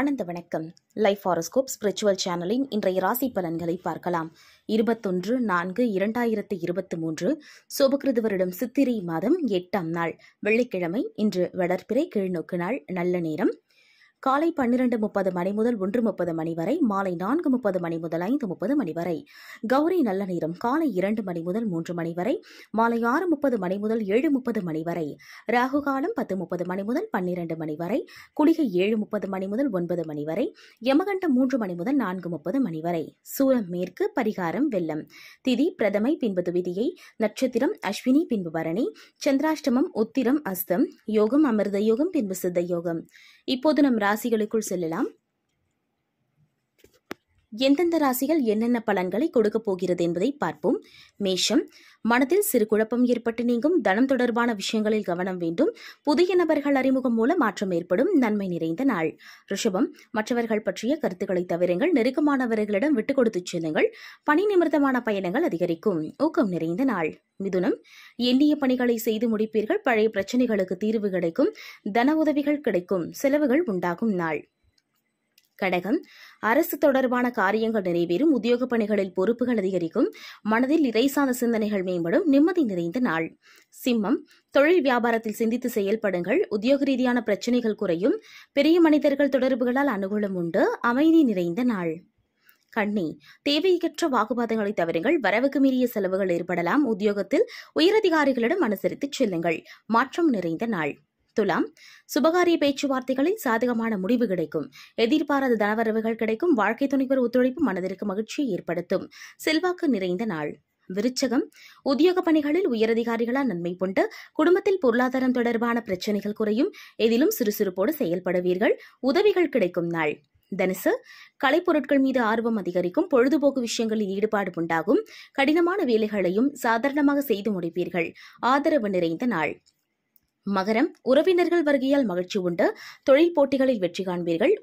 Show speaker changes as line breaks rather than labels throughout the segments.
ஆனந்த வணக்கம் life horoscope spiritual சேனலின் இன்றைய ராசி பலன்களை பார்க்கலாம் இருபத்தொன்று நான்கு இரண்டாயிரத்து இருபத்தி மூன்று சோபகிருது வருடம் சித்திரை மாதம் எட்டாம் நாள் வெள்ளிக்கிழமை இன்று வளர்ப்பிறை கீழ்நோக்கு நாள் நல்ல நேரம் காலை பன்னிரண்டு முப்பது மணி முதல் ஒன்று முப்பது மணி வரை மாலை நான்கு முப்பது மணி முதல் ஐந்து முப்பது மணி வரை கௌரி நல்ல நேரம் காலை இரண்டு மணி முதல் மூன்று மணி வரை மாலை ஆறு முப்பது மணி முதல் ஏழு முப்பது மணி வரை ராகு காலம் பத்து முப்பது மணி முதல் பன்னிரண்டு மணி வரை குளிகை ஏழு முப்பது மணி முதல் ஒன்பது மணி வரை யமகண்டம் மூன்று மணி முதல் நான்கு முப்பது மணி வரை சூரம் மேற்கு பரிகாரம் வெள்ளம் திதி பிரதமை பின்பு துவிதியை நட்சத்திரம் அஸ்வினி பின்பு பரணி சந்திராஷ்டமம் உத்திரம் அஸ்தம் யோகம் அமிர்த யோகம் பின்பு சித்த யோகம் இப்போது நம் ராசிகளுக்குள் செல்லலாம் எந்தெந்த ராசிகள் என்னென்ன பலன்களை கொடுக்கப் போகிறது என்பதை பார்ப்போம் மேஷம் மனதில் சிறு குழப்பம் ஏற்பட்டு நீங்கும் தனம் தொடர்பான விஷயங்களில் கவனம் வேண்டும் புதிய நபர்கள் அறிமுகம் மூலம் மாற்றம் ஏற்படும் நன்மை நிறைந்த நாள் ரிஷபம் மற்றவர்கள் பற்றிய கருத்துக்களை தவிரங்கள் நெருக்கமானவர்களிடம் விட்டுக் கொடுத்துச் செல்லுங்கள் பணி நிமித்தமான பயணங்கள் அதிகரிக்கும் ஊக்கம் நிறைந்த நாள் மிதுனம் எண்ணிய பணிகளை செய்து முடிப்பீர்கள் பழைய பிரச்சனைகளுக்கு தீர்வு கிடைக்கும் தன உதவிகள் கிடைக்கும் செலவுகள் உண்டாகும் நாள் கடகம் அரசு தொடர்பான காரியங்கள் நிறைவேறும் உத்தியோக பணிகளில் பொறுப்புகள் அதிகரிக்கும் மனதில் இறை சிந்தனைகள் மேம்படும் நிம்மதி நிறைந்த நாள் சிம்மம் தொழில் வியாபாரத்தில் சிந்தித்து செயல்படுங்கள் உத்தியோக ரீதியான பிரச்சினைகள் குறையும் பெரிய மனிதர்கள் தொடர்புகளால் அனுகூலம் உண்டு அமைதி நிறைந்த நாள் கண்ணி தேவையற்ற வாக்குவாதங்களை தவறுங்கள் வரவுக்கு மீறிய செலவுகள் ஏற்படலாம் உத்தியோகத்தில் உயரதிகாரிகளிடம் அனுசரித்து செல்லுங்கள் மாற்றம் நிறைந்த நாள் துலாம் சுபகாரிய பேச்சுவார்த்தைகளில் சாதகமான முடிவு கிடைக்கும் எதிர்பாராத தனவரவுகள் கிடைக்கும் வாழ்க்கை துணைவர் ஒத்துழைப்பு மனதிற்கு மகிழ்ச்சியை ஏற்படுத்தும் செல்வாக்கு நிறைந்த நாள் விருச்சகம் உத்தியோக பணிகளில் உயரதிகாரிகளால் நன்மை கொண்டு குடும்பத்தில் பொருளாதாரம் தொடர்பான பிரச்சனைகள் குறையும் எதிலும் சுறுசுறுப்போடு செயல்படுவீர்கள் உதவிகள் கிடைக்கும் நாள் தனுசு கலைப்பொருட்கள் மீது ஆர்வம் அதிகரிக்கும் பொழுதுபோக்கு விஷயங்களில் ஈடுபாடு உண்டாகும் கடினமான வேலைகளையும் சாதாரணமாக செய்து முடிப்பீர்கள் ஆதரவு நிறைந்த நாள் மகரம் உறவினர்கள் வருகையால் மகிழ்ச்சி உண்டு தொழில் போட்டிகளில் வெற்றி காண்பீர்கள்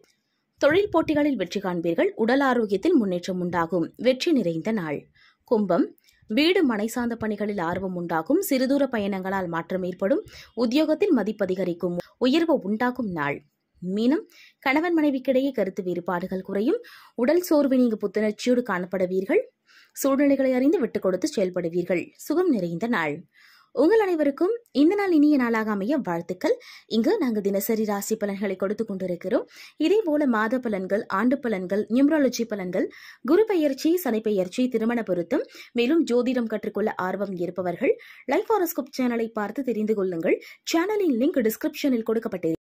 தொழில் போட்டிகளில் வெற்றி காண்பீர்கள் உடல் ஆரோக்கியத்தில் முன்னேற்றம் உண்டாகும் வெற்றி நிறைந்த நாள் கும்பம் வீடு மனை சார்ந்த பணிகளில் ஆர்வம் உண்டாகும் சிறுதூர பயணங்களால் மாற்றம் ஏற்படும் உத்தியோகத்தில் மதிப்பதிகரிக்கும் உயர்வு உண்டாகும் நாள் மீனம் கணவன் மனைவிக்கிடையே கருத்து வேறுபாடுகள் குறையும் உடல் சோர்வு நீங்க புத்துணர்ச்சியோடு காணப்படுவீர்கள் சூழ்நிலைகளை அறிந்து விட்டுக் கொடுத்து செயல்படுவீர்கள் சுகம் நிறைந்த நாள் உங்கள் அனைவருக்கும் இந்த நாள் இனிய நாளாக அமைய வாழ்த்துக்கள் இங்கு நாங்கள் தினசரி ராசி பலன்களை கொடுத்து கொண்டிருக்கிறோம் இதே போல மாத பலன்கள் ஆண்டு பலன்கள் நியூமராலஜி பலன்கள் குரு பெயர்ச்சி சனி பெயர்ச்சி திருமண பொருத்தம் மேலும் ஜோதிடம் கற்றுக்கொள்ள ஆர்வம் இருப்பவர்கள் லைஃப் ஹாரோஸ்கோப் சேனலை பார்த்து தெரிந்து கொள்ளுங்கள் சேனலின் லிங்க் டிஸ்கிரிப்ஷனில் கொடுக்கப்பட்டிருக்கிறது